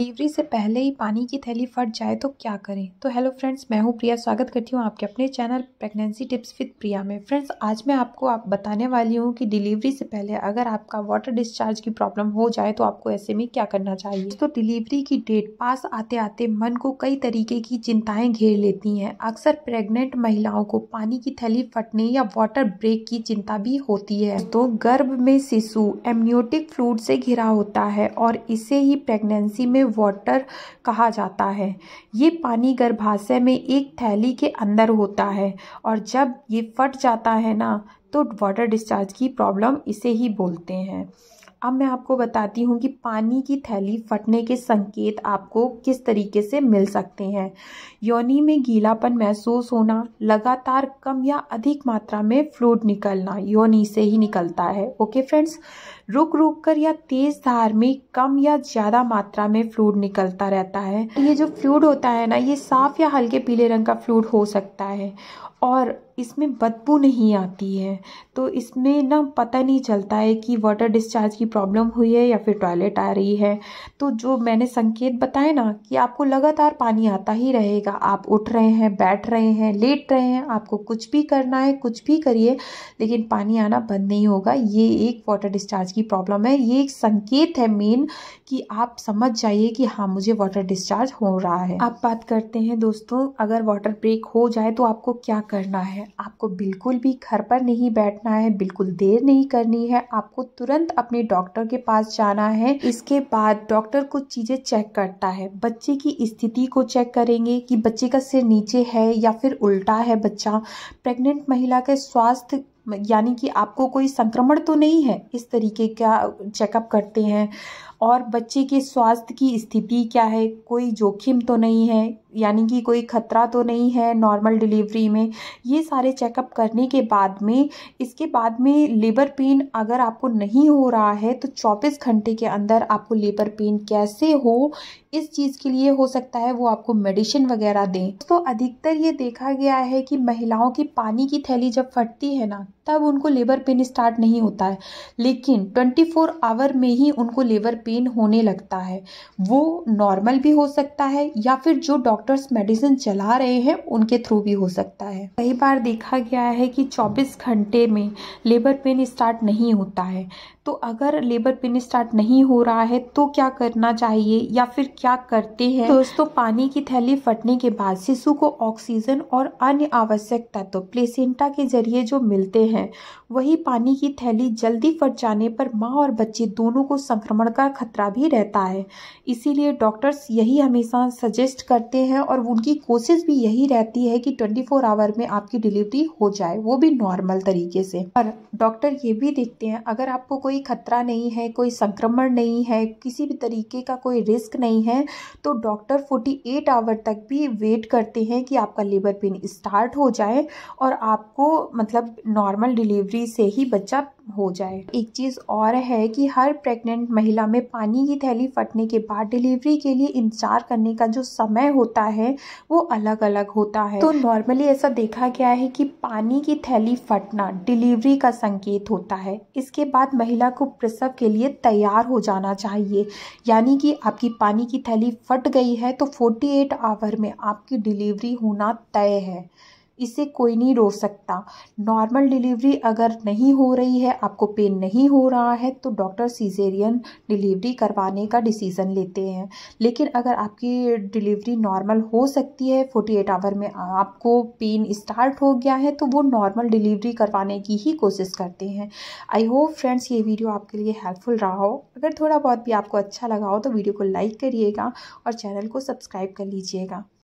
delivery से पहले ही पानी की थैली फट जाए तो क्या करें तो हेलो फ्रेंड्स मैं हूं प्रिया स्वागत करती हूं आपके अपने channel pregnancy tips with Priya में फ्रेंड्स आज मैं आपको आप बताने वाली हूं कि डिलीवरी से पहले अगर आपका वाटर डिस्चार्ज की प्रॉब्लम हो जाए तो आपको ऐसे में क्या करना चाहिए तो डिलीवरी की डेट पास आते आते मन को कई तरीके की चिंताएं घेर लेती हैं अक्सर प्रेगनेंट महिलाओं को पानी की थैली फटने या वाटर ब्रेक की चिंता भी होती है तो गर्भ में शिशु एमनियोटिक फ्लूड से घिरा होता है और इसे ही प्रेगनेंसी में इसे वाटर कहा जाता है ये पानी गर्भाशय में एक थैली के अंदर होता है और जब ये फट जाता है ना तो वाटर डिस्चार्ज की प्रॉब्लम इसे ही बोलते हैं अब मैं आपको बताती हूँ कि पानी की थैली फटने के संकेत आपको किस तरीके से मिल सकते हैं योनि में गीलापन महसूस होना लगातार कम या अधिक मात्रा में फ्लूड निकलना योनि से ही निकलता है ओके फ्रेंड्स रुक रुक कर या तेज धार में कम या ज़्यादा मात्रा में फ्लूड निकलता रहता है ये जो फ्लूड होता है ना ये साफ़ या हल्के पीले रंग का फ्लूड हो सकता है और इसमें बदबू नहीं आती है तो इसमें ना पता नहीं चलता है कि वाटर डिस्चार्ज की प्रॉब्लम हुई है या फिर टॉयलेट आ रही है तो जो मैंने संकेत बताए ना कि आपको लगातार पानी आता ही रहेगा आप उठ रहे हैं बैठ रहे हैं लेट रहे हैं आपको कुछ भी करना है कुछ भी करिए लेकिन पानी आना बंद नहीं होगा ये एक वाटर डिस्चार्ज की प्रॉब्लम है ये एक संकेत है मेन कि आप समझ जाइए कि हाँ मुझे वाटर डिस्चार्ज हो रहा है आप बात करते हैं दोस्तों अगर वाटर ब्रेक हो जाए तो आपको क्या करना है आपको बिल्कुल भी घर पर नहीं बैठना है बिल्कुल देर नहीं करनी है आपको तुरंत अपने डॉक्टर के पास जाना है इसके बाद डॉक्टर कुछ चीज़ें चेक करता है बच्चे की स्थिति को चेक करेंगे कि बच्चे का सिर नीचे है या फिर उल्टा है बच्चा प्रेग्नेंट महिला के स्वास्थ्य यानी कि आपको कोई संक्रमण तो नहीं है इस तरीके का चेकअप करते हैं और बच्चे के स्वास्थ्य की स्थिति क्या है कोई जोखिम तो नहीं है यानी कि कोई ख़तरा तो नहीं है नॉर्मल डिलीवरी में ये सारे चेकअप करने के बाद में इसके बाद में लेबर पेन अगर आपको नहीं हो रहा है तो 24 घंटे के अंदर आपको लेबर पेन कैसे हो इस चीज़ के लिए हो सकता है वो आपको मेडिसिन वगैरह दें तो अधिकतर ये देखा गया है कि महिलाओं की पानी की थैली जब फटती है ना तब उनको लेबर पेन स्टार्ट नहीं होता है लेकिन 24 आवर में ही उनको लेबर पेन होने लगता है वो नॉर्मल भी हो सकता है या फिर जो डॉक्टर्स मेडिसिन चला रहे हैं उनके थ्रू भी हो सकता है कई बार देखा गया है कि 24 घंटे में लेबर पेन स्टार्ट नहीं होता है तो अगर लेबर पेन स्टार्ट नहीं हो रहा है तो क्या करना चाहिए या फिर क्या करते हैं दोस्तों पानी की थैली फटने के बाद शिशु को ऑक्सीजन और अन्य आवश्यक तत्व प्लेसेंटा के जरिए जो मिलते हैं वही पानी की थैली जल्दी फट जाने पर माँ और बच्चे दोनों को संक्रमण का खतरा भी रहता है इसीलिए डॉक्टर्स यही हमेशा सजेस्ट करते हैं और उनकी कोशिश भी यही रहती है कि 24 आवर में आपकी डिलीवरी हो जाए वो भी नॉर्मल तरीके से पर डॉक्टर ये भी देखते हैं अगर आपको कोई कोई खतरा नहीं है कोई संक्रमण नहीं है किसी भी तरीके का कोई रिस्क नहीं है तो डॉक्टर 48 आवर तक भी वेट करते हैं कि आपका लेबर पेन स्टार्ट हो जाए और आपको मतलब नॉर्मल डिलीवरी से ही बच्चा हो जाए एक चीज़ और है कि हर प्रेग्नेंट महिला में पानी की थैली फटने के बाद डिलीवरी के लिए इंतजार करने का जो समय होता है वो अलग अलग होता है तो नॉर्मली ऐसा देखा गया है कि पानी की थैली फटना डिलीवरी का संकेत होता है इसके बाद महिला को प्रसव के लिए तैयार हो जाना चाहिए यानी कि आपकी पानी की थैली फट गई है तो फोर्टी आवर में आपकी डिलीवरी होना तय है इसे कोई नहीं रोक सकता नॉर्मल डिलीवरी अगर नहीं हो रही है आपको पेन नहीं हो रहा है तो डॉक्टर सीजेरियन डिलीवरी करवाने का डिसीज़न लेते हैं लेकिन अगर आपकी डिलीवरी नॉर्मल हो सकती है 48 आवर में आपको पेन स्टार्ट हो गया है तो वो नॉर्मल डिलीवरी करवाने की ही कोशिश करते हैं आई होप फ्रेंड्स ये वीडियो आपके लिए हेल्पफुल रहा हो अगर थोड़ा बहुत भी आपको अच्छा लगा हो तो वीडियो को लाइक करिएगा और चैनल को सब्सक्राइब कर लीजिएगा